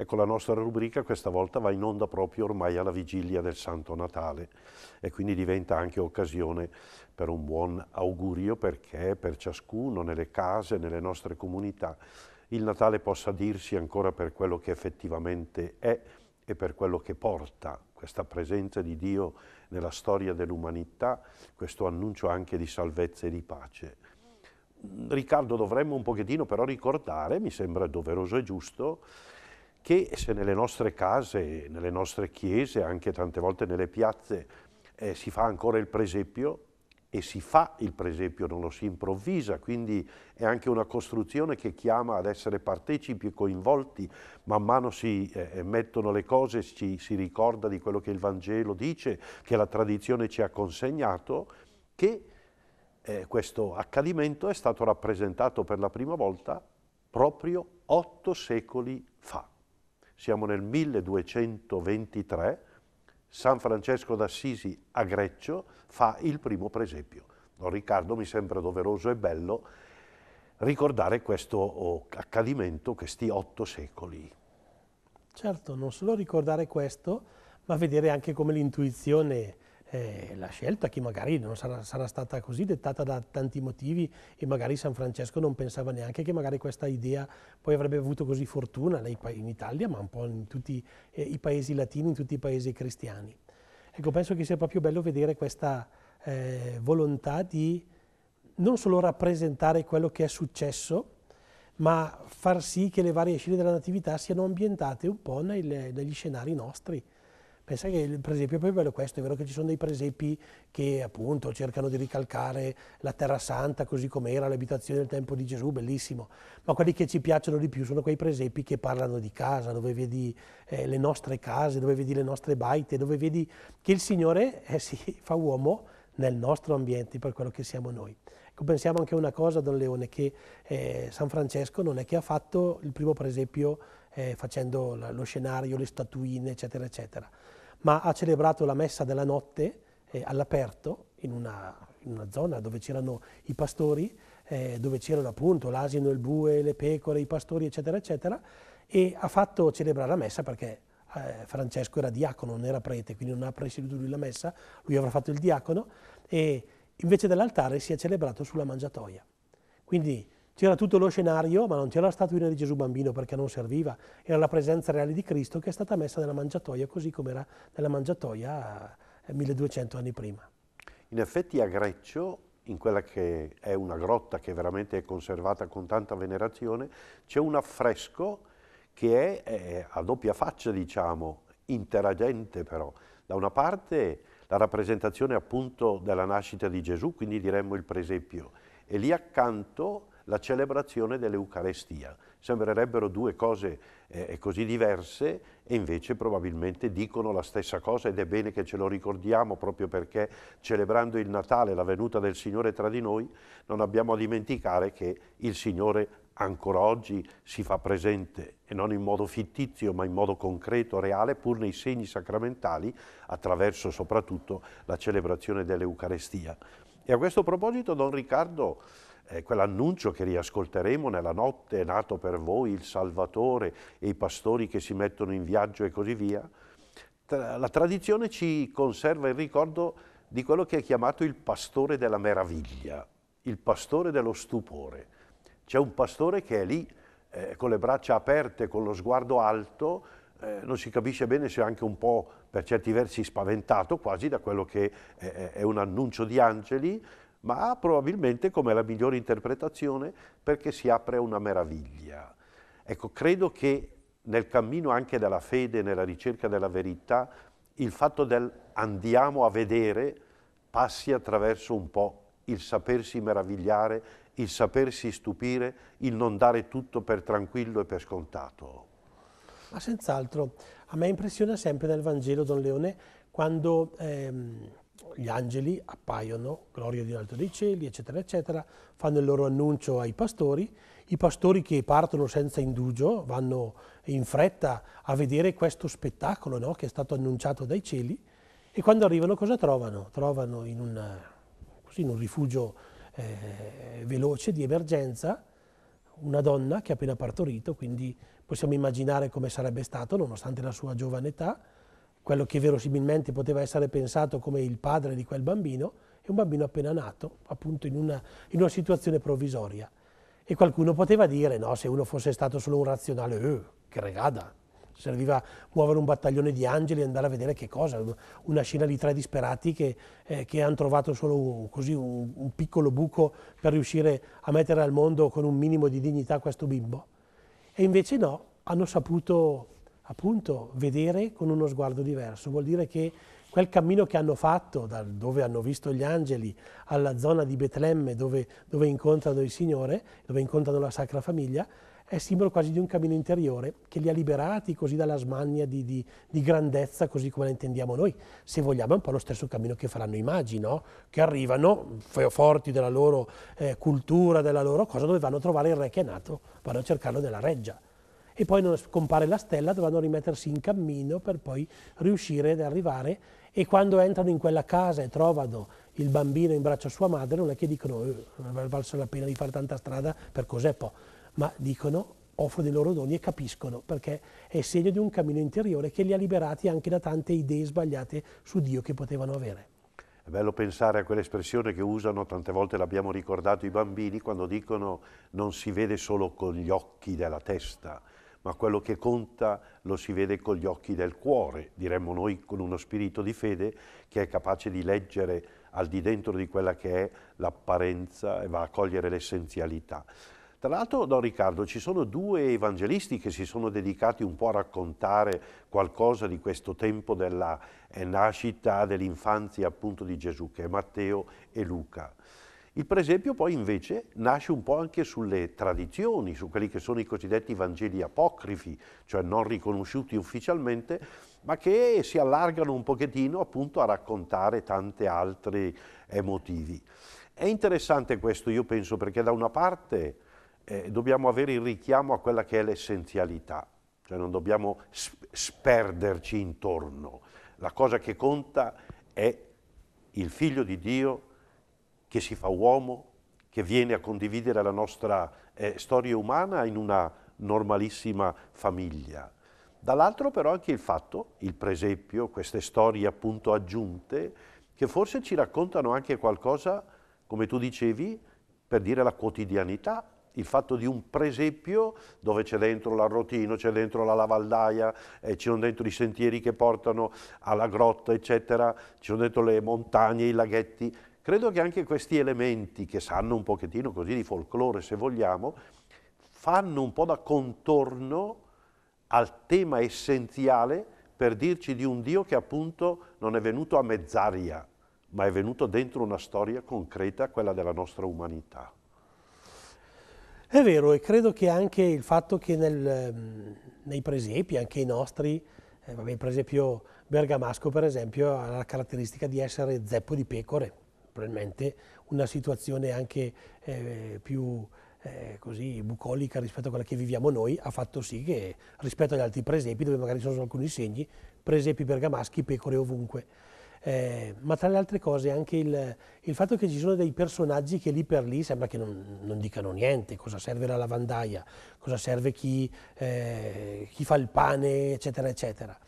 Ecco, la nostra rubrica questa volta va in onda proprio ormai alla vigilia del Santo Natale e quindi diventa anche occasione per un buon augurio perché per ciascuno, nelle case, nelle nostre comunità, il Natale possa dirsi ancora per quello che effettivamente è e per quello che porta questa presenza di Dio nella storia dell'umanità, questo annuncio anche di salvezza e di pace. Riccardo, dovremmo un pochettino però ricordare, mi sembra doveroso e giusto, che se nelle nostre case, nelle nostre chiese, anche tante volte nelle piazze, eh, si fa ancora il presepio e si fa il presepio, non lo si improvvisa, quindi è anche una costruzione che chiama ad essere partecipi e coinvolti, man mano si eh, eh mettono le cose, ci, si ricorda di quello che il Vangelo dice, che la tradizione ci ha consegnato, che eh, questo accadimento è stato rappresentato per la prima volta proprio otto secoli fa siamo nel 1223, San Francesco d'Assisi a Greccio fa il primo presepio. Don Riccardo mi sembra doveroso e bello ricordare questo oh, accadimento, questi otto secoli. Certo, non solo ricordare questo, ma vedere anche come l'intuizione eh, la scelta che magari non sarà, sarà, stata così dettata da tanti motivi e magari San Francesco non pensava neanche che magari questa idea poi avrebbe avuto così fortuna in Italia, ma un po' in tutti eh, i paesi latini, in tutti i paesi cristiani. Ecco, penso che sia proprio bello vedere questa eh, volontà di non solo rappresentare quello che è successo, ma far sì che le varie scene della Natività siano ambientate un po' nel, negli scenari nostri, Pensa che il presepio è più bello questo, è vero che ci sono dei presepi che appunto cercano di ricalcare la terra santa così com'era l'abitazione del tempo di Gesù, bellissimo, ma quelli che ci piacciono di più sono quei presepi che parlano di casa, dove vedi eh, le nostre case, dove vedi le nostre baite, dove vedi che il Signore eh, si fa uomo nel nostro ambiente per quello che siamo noi. Ecco, pensiamo anche a una cosa, Don Leone, che eh, San Francesco non è che ha fatto il primo presepio eh, facendo lo scenario, le statuine, eccetera, eccetera ma ha celebrato la messa della notte eh, all'aperto, in una, in una, zona dove c'erano i pastori, eh, dove c'erano appunto l'asino, il bue, le pecore, i pastori, eccetera, eccetera, e ha fatto celebrare la messa perché eh, Francesco era diacono, non era prete, quindi non ha presieduto lui la messa, lui avrà fatto il diacono, e invece dell'altare si è celebrato sulla mangiatoia. Quindi c'era tutto lo scenario, ma non c'era la statuina di Gesù bambino perché non serviva, era la presenza reale di Cristo che è stata messa nella mangiatoia così come era nella mangiatoia 1200 eh, anni prima. In effetti a Greccio, in quella che è una grotta che veramente è conservata con tanta venerazione, c'è un affresco che è, è a doppia faccia, diciamo, interagente però. Da una parte la rappresentazione appunto della nascita di Gesù, quindi diremmo il presepio, e lì accanto la celebrazione dell'Eucarestia. Sembrerebbero due cose eh, eh, così diverse e invece probabilmente dicono la stessa cosa ed è bene che ce lo ricordiamo proprio perché celebrando il Natale, la venuta del Signore tra di noi, non abbiamo a dimenticare che il Signore ancora oggi si fa presente e non in modo fittizio ma in modo concreto, reale, pur nei segni sacramentali, attraverso soprattutto la celebrazione dell'Eucarestia. E a questo proposito Don Riccardo eh, quell'annuncio che riascolteremo nella notte è nato per voi il Salvatore e i pastori che si mettono in viaggio e così via, tra, la tradizione ci conserva il ricordo di quello che è chiamato il pastore della meraviglia, il pastore dello stupore. C'è un pastore che è lì eh, con le braccia aperte, con lo sguardo alto, eh, non si capisce bene se anche un po' per certi versi spaventato quasi da quello che è un annuncio di angeli, ma ha probabilmente come la migliore interpretazione perché si apre una meraviglia. Ecco, credo che nel cammino anche della fede, nella ricerca della verità, il fatto del andiamo a vedere passi attraverso un po' il sapersi meravigliare, il sapersi stupire, il non dare tutto per tranquillo e per scontato. Ma senz'altro, a me impressiona sempre nel Vangelo Don Leone quando ehm, gli angeli appaiono, gloria di un alto dei cieli, eccetera, eccetera, fanno il loro annuncio ai pastori, i pastori che partono senza indugio vanno in fretta a vedere questo spettacolo no? che è stato annunciato dai cieli e quando arrivano cosa trovano? Trovano in, una, così, in un rifugio eh, veloce di emergenza una donna che ha appena partorito, quindi possiamo immaginare come sarebbe stato nonostante la sua giovane età, quello che verosimilmente poteva essere pensato come il padre di quel bambino, è un bambino appena nato, appunto in una, in una situazione provvisoria. E qualcuno poteva dire, no, se uno fosse stato solo un razionale, eh, che regada, serviva muovere un battaglione di angeli e andare a vedere che cosa, una scena di tre disperati che, eh, che hanno trovato solo un, così un, un, piccolo buco per riuscire a mettere al mondo con un minimo di dignità questo bimbo. E invece no, hanno saputo appunto vedere con uno sguardo diverso, vuol dire che quel cammino che hanno fatto, da dove hanno visto gli angeli, alla zona di Betlemme dove, dove incontrano il Signore, dove incontrano la Sacra Famiglia, è simbolo quasi di un cammino interiore che li ha liberati così dalla smania di, di, di, grandezza, così come la intendiamo noi. Se vogliamo è un po' lo stesso cammino che faranno i magi, no? che arrivano forti della loro eh, cultura, della loro cosa, dove vanno a trovare il re che è nato, vanno a cercarlo nella reggia e poi non scompare la stella, dovranno rimettersi in cammino per poi riuscire ad arrivare e quando entrano in quella casa e trovano il bambino in braccio a sua madre non è che dicono non eh, è valso la pena di fare tanta strada per cos'è po', ma dicono offro dei loro doni e capiscono perché è segno di un cammino interiore che li ha liberati anche da tante idee sbagliate su Dio che potevano avere. È bello pensare a quell'espressione che usano, tante volte l'abbiamo ricordato i bambini, quando dicono non si vede solo con gli occhi della testa, ma quello che conta lo si vede con gli occhi del cuore, diremmo noi con uno spirito di fede che è capace di leggere al di dentro di quella che è l'apparenza e va a cogliere l'essenzialità. Tra l'altro, Don Riccardo, ci sono due evangelisti che si sono dedicati un po' a raccontare qualcosa di questo tempo della eh, nascita, dell'infanzia appunto di Gesù, che è Matteo e Luca. Il presepio poi invece nasce un po' anche sulle tradizioni, su quelli che sono i cosiddetti Vangeli apocrifi, cioè non riconosciuti ufficialmente, ma che si allargano un pochettino appunto a raccontare tanti altri motivi. È interessante questo, io penso, perché da una parte eh, dobbiamo avere il richiamo a quella che è l'essenzialità, cioè non dobbiamo sperderci intorno. La cosa che conta è il figlio di Dio che si fa uomo, che viene a condividere la nostra eh, storia umana in una normalissima famiglia. Dall'altro però anche il fatto, il presepio, queste storie appunto aggiunte, che forse ci raccontano anche qualcosa, come tu dicevi, per dire la quotidianità, il fatto di un presepio dove c'è dentro l'arrotino, c'è dentro la lavaldaia, eh, ci sono dentro i sentieri che portano alla grotta, eccetera, ci sono dentro le montagne, i laghetti, Credo che anche questi elementi che sanno un pochettino così di folklore, se vogliamo, fanno un po' da contorno al tema essenziale per dirci di un Dio che appunto non è venuto a mezz'aria, ma è venuto dentro una storia concreta, quella della nostra umanità. È vero, e credo che anche il fatto che nel, nei presepi, anche i nostri, eh, vabbè, per esempio Bergamasco per esempio, ha la caratteristica di essere zeppo di pecore, probabilmente una situazione anche eh, più eh, così bucolica rispetto a quella che viviamo noi, ha fatto sì che rispetto agli altri presepi, dove magari ci sono alcuni segni, presepi bergamaschi, pecore ovunque. Eh, ma tra le altre cose anche il, il, fatto che ci sono dei personaggi che lì per lì sembra che non, non dicano niente, cosa serve la lavandaia, cosa serve chi, eh, chi fa il pane, eccetera, eccetera.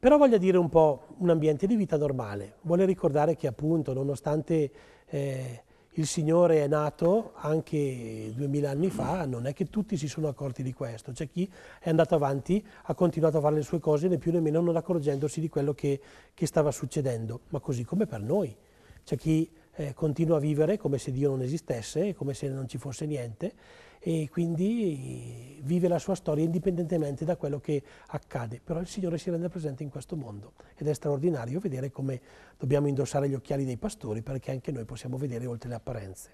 Però voglio dire un po' un ambiente di vita normale. Vuole ricordare che appunto, nonostante eh, il Signore è nato anche duemila anni fa, non è che tutti si sono accorti di questo. C'è chi è andato avanti, ha continuato a fare le sue cose, né più né meno non accorgendosi di quello che, che stava succedendo. Ma così come per noi. C'è chi eh, continua a vivere come se Dio non esistesse, come se non ci fosse niente, e quindi vive la sua storia indipendentemente da quello che accade. Però il Signore si rende presente in questo mondo ed è straordinario vedere come dobbiamo indossare gli occhiali dei pastori perché anche noi possiamo vedere oltre le apparenze.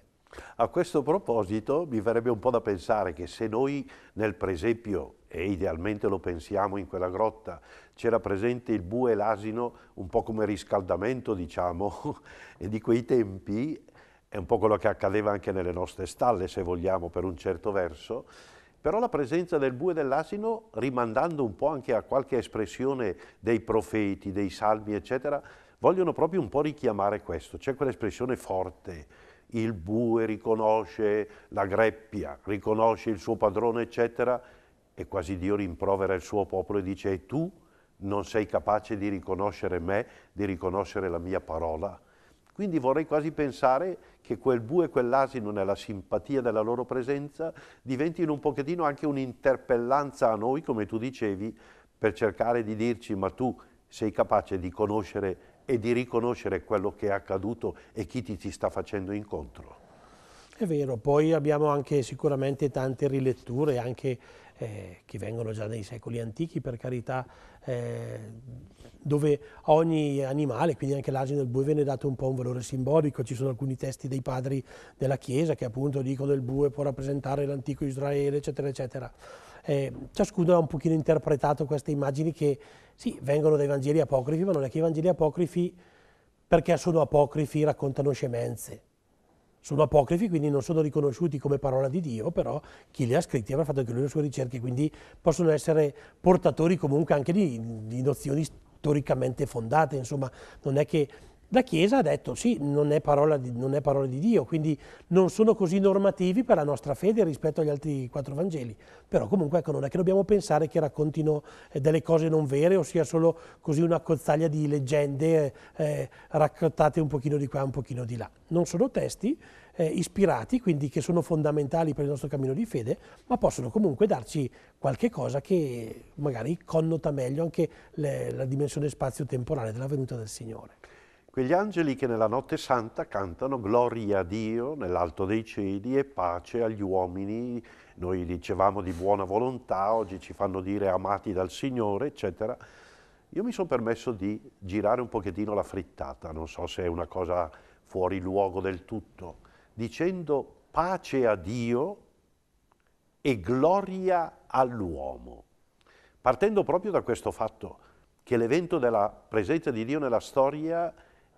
A questo proposito mi verrebbe un po' da pensare che se noi nel presepio, e idealmente lo pensiamo in quella grotta, c'era presente il bue e l'asino un po' come riscaldamento, diciamo, di quei tempi, è un po' quello che accadeva anche nelle nostre stalle, se vogliamo, per un certo verso, però la presenza del bue e dell'asino, rimandando un po' anche a qualche espressione dei profeti, dei salmi, eccetera, vogliono proprio un po' richiamare questo. C'è quell'espressione forte, il bue riconosce la greppia, riconosce il suo padrone, eccetera, e quasi Dio rimprovera il suo popolo e dice, e tu non sei capace di riconoscere me, di riconoscere la mia parola? Quindi vorrei quasi pensare che quel bue e quell'asino nella simpatia della loro presenza diventino un pochettino anche un'interpellanza a noi, come tu dicevi, per cercare di dirci ma tu sei capace di conoscere e di riconoscere quello che è accaduto e chi ti, ti sta facendo incontro. È vero, poi abbiamo anche sicuramente tante riletture, anche eh, che vengono già dai secoli antichi per carità, eh, dove ogni animale, quindi anche l'argine del bue, viene dato un po' un valore simbolico, ci sono alcuni testi dei padri della Chiesa che appunto dicono che il bue può rappresentare l'antico Israele, eccetera, eccetera. Eh, ciascuno ha un pochino interpretato queste immagini che sì, vengono dai Vangeli apocrifi, ma non è che i Vangeli apocrifi, perché sono apocrifi, raccontano scemenze sono apocrifi, quindi non sono riconosciuti come parola di Dio, però chi li ha scritti avrà fatto anche lui le sue ricerche, quindi possono essere portatori comunque anche di, di nozioni storicamente fondate, insomma, non è che la Chiesa ha detto sì, non è, di, non è, parola di, Dio, quindi non sono così normativi per la nostra fede rispetto agli altri quattro Vangeli. Però comunque ecco, non è che dobbiamo pensare che raccontino eh, delle cose non vere o sia solo così una cozzaglia di leggende eh, eh raccontate un pochino di qua, un pochino di là. Non sono testi eh, ispirati, quindi che sono fondamentali per il nostro cammino di fede, ma possono comunque darci qualche cosa che magari connota meglio anche le, la dimensione spazio-temporale della venuta del Signore quegli angeli che nella notte santa cantano gloria a Dio nell'alto dei cieli e pace agli uomini, noi dicevamo di buona volontà, oggi ci fanno dire amati dal Signore, eccetera. Io mi sono permesso di girare un pochettino la frittata, non so se è una cosa fuori luogo del tutto, dicendo pace a Dio e gloria all'uomo, partendo proprio da questo fatto che l'evento della presenza di Dio nella storia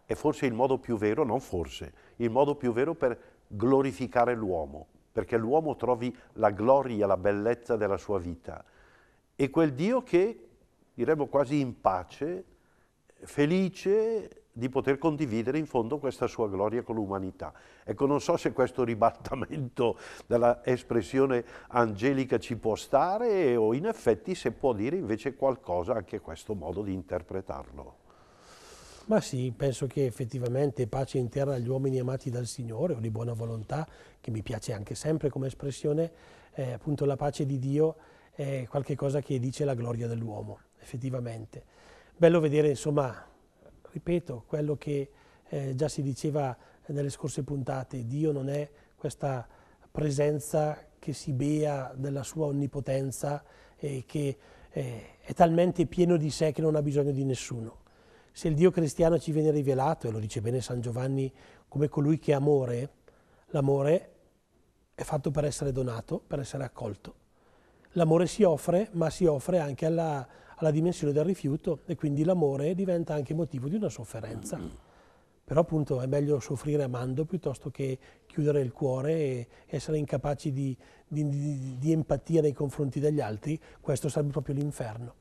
è forse il modo più vero, non forse, il modo più vero per glorificare l'uomo, perché l'uomo trovi la gloria, la bellezza della sua vita. E quel Dio che, diremmo quasi in pace, felice di poter condividere in fondo questa sua gloria con l'umanità. Ecco, non so se questo ribattamento dell'espressione angelica ci può stare o in effetti se può dire invece qualcosa anche questo modo di interpretarlo. Ma sì, penso che effettivamente pace in terra agli uomini amati dal Signore o di buona volontà, che mi piace anche sempre come espressione, eh, appunto la pace di Dio è qualcosa che dice la gloria dell'uomo, effettivamente. Bello vedere, insomma, ripeto, quello che eh, già si diceva nelle scorse puntate, Dio non è questa presenza che si bea della sua onnipotenza e che eh, è talmente pieno di sé che non ha bisogno di nessuno se il Dio cristiano ci viene rivelato, e lo dice bene San Giovanni, come colui che amore, l'amore è fatto per essere donato, per essere accolto. L'amore si offre, ma si offre anche alla, alla dimensione del rifiuto e quindi l'amore diventa anche motivo di una sofferenza. Però appunto è meglio soffrire amando piuttosto che chiudere il cuore e essere incapaci di, di, di, di empatia nei confronti degli altri, questo sarebbe proprio l'inferno.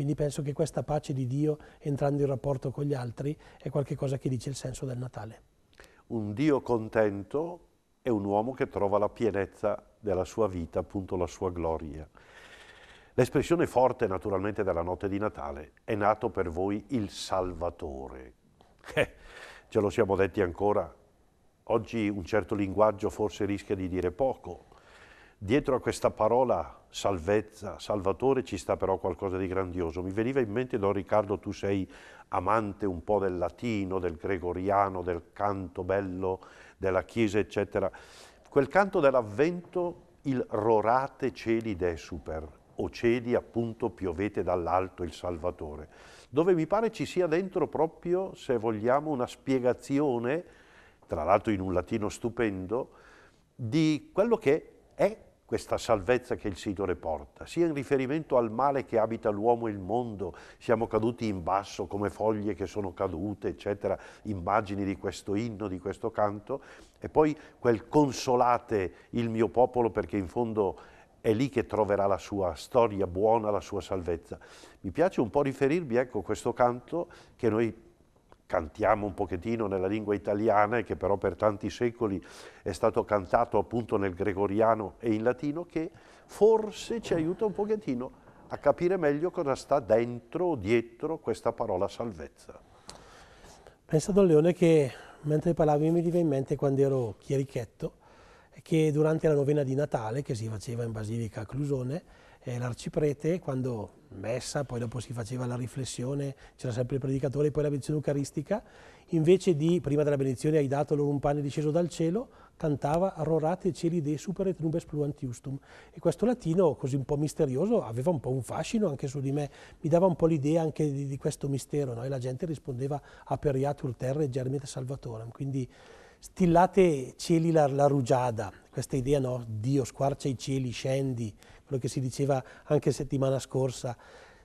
Quindi penso che questa pace di Dio, entrando in rapporto con gli altri, è qualcosa che dice il senso del Natale. Un Dio contento è un uomo che trova la pienezza della sua vita, appunto la sua gloria. L'espressione forte naturalmente della notte di Natale è nato per voi il Salvatore. Eh, ce lo siamo detti ancora. Oggi un certo linguaggio forse rischia di dire poco, Dietro a questa parola salvezza, salvatore, ci sta però qualcosa di grandioso. Mi veniva in mente, Don Riccardo, tu sei amante un po' del latino, del gregoriano, del canto bello, della chiesa, eccetera. Quel canto dell'avvento, il rorate cieli de super, o cieli appunto piovete dall'alto il Salvatore, dove mi pare ci sia dentro proprio, se vogliamo, una spiegazione, tra l'altro in un latino stupendo, di quello che è questa salvezza che il Signore porta, sia in riferimento al male che abita l'uomo e il mondo, siamo caduti in basso come foglie che sono cadute, eccetera, immagini di questo inno, di questo canto, e poi quel consolate il mio popolo perché in fondo è lì che troverà la sua storia buona, la sua salvezza. Mi piace un po' riferirmi, ecco, questo canto che noi cantiamo un pochettino nella lingua italiana e che però per tanti secoli è stato cantato appunto nel gregoriano e in latino, che forse ci aiuta un pochettino a capire meglio cosa sta dentro o dietro questa parola salvezza. Pensa Don Leone che mentre parlavi mi veniva in mente quando ero chierichetto che durante la novena di Natale che si faceva in Basilica a Clusone eh, l'arciprete quando messa, poi dopo si faceva la riflessione, c'era sempre il predicatore, poi la benedizione eucaristica, invece di, prima della benedizione, hai dato loro un pane disceso dal cielo, cantava Arrorate cieli de superet nubes justum. E questo latino, così un po' misterioso, aveva un po' un fascino anche su di me, mi dava un po' l'idea anche di, di, questo mistero, no? e la gente rispondeva Aperiatur terre germet salvatorem, quindi stillate cieli la, la rugiada, questa idea, no? Dio squarcia i cieli, scendi, quello che si diceva anche settimana scorsa,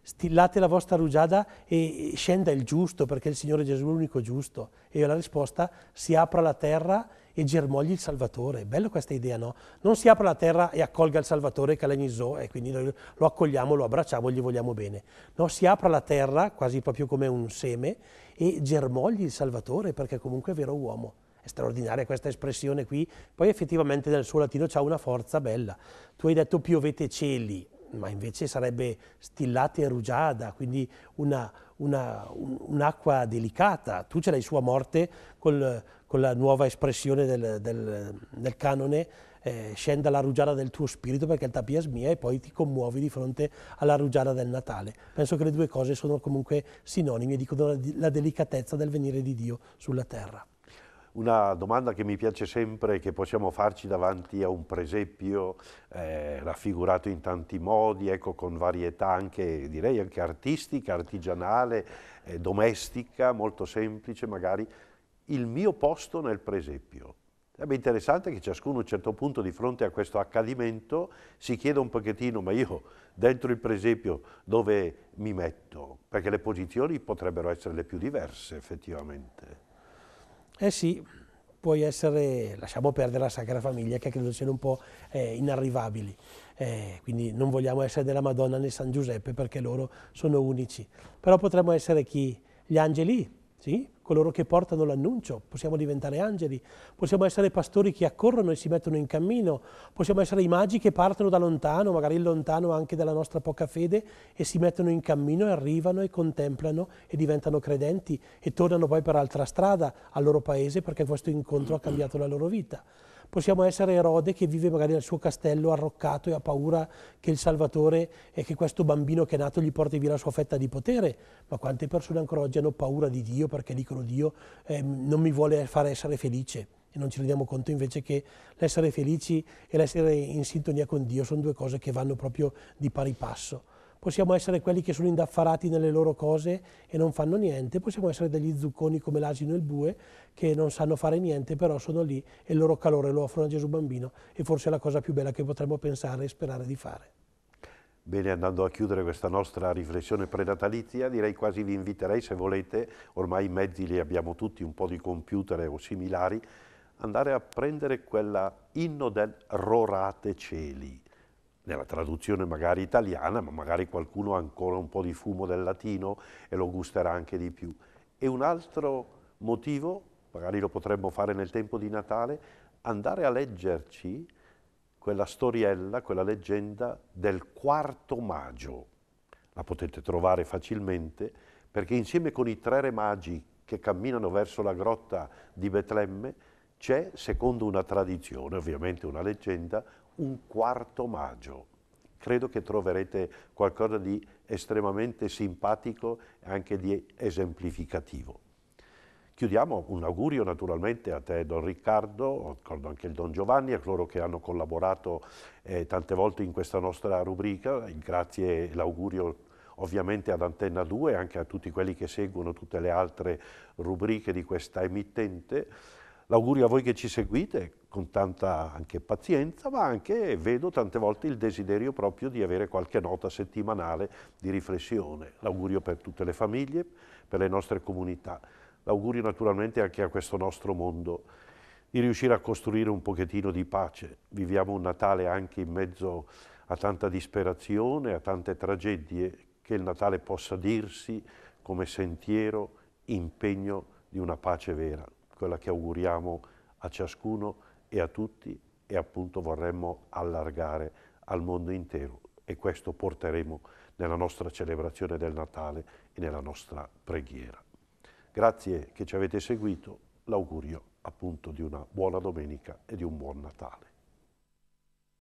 stillate la vostra rugiada e scenda il giusto, perché il Signore Gesù è l'unico giusto. E la risposta, si apra la terra e germogli il Salvatore. Bella questa idea, no? Non si apra la terra e accolga il Salvatore Calenizzò e quindi noi lo accogliamo, lo abbracciamo, gli vogliamo bene. No, si apra la terra, quasi proprio come un seme, e germogli il Salvatore, perché comunque è vero uomo. È straordinaria questa espressione qui. Poi effettivamente nel suo latino c'ha una forza bella. Tu hai detto piovete cieli, ma invece sarebbe stillate e rugiada, quindi un'acqua un, delicata. Tu ce l'hai sua morte col, con la nuova espressione del, del, del canone eh, scenda la rugiada del tuo spirito perché il tapias mia e poi ti commuovi di fronte alla rugiada del Natale. Penso che le due cose sono comunque sinonimi e dicono la delicatezza del venire di Dio sulla terra. Una domanda che mi piace sempre, che possiamo farci davanti a un presepio eh, raffigurato in tanti modi, ecco, con varietà anche, direi anche artistica, artigianale, eh, domestica, molto semplice magari, il mio posto nel presepio. È eh, interessante che ciascuno a un certo punto di fronte a questo accadimento si chieda un pochettino, ma io dentro il presepio dove mi metto? Perché le posizioni potrebbero essere le più diverse effettivamente. Eh sì, puoi essere, lasciamo perdere la Sacra Famiglia che credo siano un po' eh, inarrivabili, eh, quindi non vogliamo essere della Madonna né San Giuseppe perché loro sono unici, però potremmo essere chi? Gli angeli, sì? coloro che portano l'annuncio, possiamo diventare angeli, possiamo essere pastori che accorrono e si mettono in cammino, possiamo essere i magi che partono da lontano, magari lontano anche dalla nostra poca fede, e si mettono in cammino e arrivano e contemplano e diventano credenti e tornano poi per altra strada al loro paese perché questo incontro ha cambiato la loro vita possiamo essere Erode che vive magari nel suo castello arroccato e ha paura che il Salvatore e che questo bambino che è nato gli porti via la sua fetta di potere, ma quante persone ancora oggi hanno paura di Dio perché dicono Dio eh, non mi vuole fare essere felice e non ci rendiamo conto invece che l'essere felici e l'essere in sintonia con Dio sono due cose che vanno proprio di pari passo possiamo essere quelli che sono indaffarati nelle loro cose e non fanno niente, possiamo essere degli zucconi come l'asino e il bue che non sanno fare niente, però sono lì e il loro calore lo offrono a Gesù bambino e forse è la cosa più bella che potremmo pensare e sperare di fare. Bene, andando a chiudere questa nostra riflessione prenatalizia, direi quasi vi inviterei, se volete, ormai i mezzi li abbiamo tutti, un po' di computer o similari, andare a prendere quella inno del Rorate Celi nella traduzione magari italiana, ma magari qualcuno ha ancora un po' di fumo del latino e lo gusterà anche di più. E un altro motivo, magari lo potremmo fare nel tempo di Natale, andare a leggerci quella storiella, quella leggenda del quarto maggio. La potete trovare facilmente perché insieme con i tre re magi che camminano verso la grotta di Betlemme c'è, secondo una tradizione, ovviamente una leggenda, un quarto maggio. Credo che troverete qualcosa di estremamente simpatico e anche di esemplificativo. Chiudiamo un augurio naturalmente a te Don Riccardo, ricordo anche il Don Giovanni, a coloro che hanno collaborato eh, tante volte in questa nostra rubrica, grazie e l'augurio ovviamente ad Antenna 2 e anche a tutti quelli che seguono tutte le altre rubriche di questa emittente. L'augurio a voi che ci seguite con tanta anche pazienza, ma anche vedo tante volte il desiderio proprio di avere qualche nota settimanale di riflessione. L'augurio per tutte le famiglie, per le nostre comunità. L'augurio naturalmente anche a questo nostro mondo di riuscire a costruire un pochettino di pace. Viviamo un Natale anche in mezzo a tanta disperazione, a tante tragedie, che il Natale possa dirsi come sentiero, impegno di una pace vera quella che auguriamo a ciascuno e a tutti e appunto vorremmo allargare al mondo intero e questo porteremo nella nostra celebrazione del Natale e nella nostra preghiera. Grazie che ci avete seguito, l'augurio appunto di una buona domenica e di un buon Natale.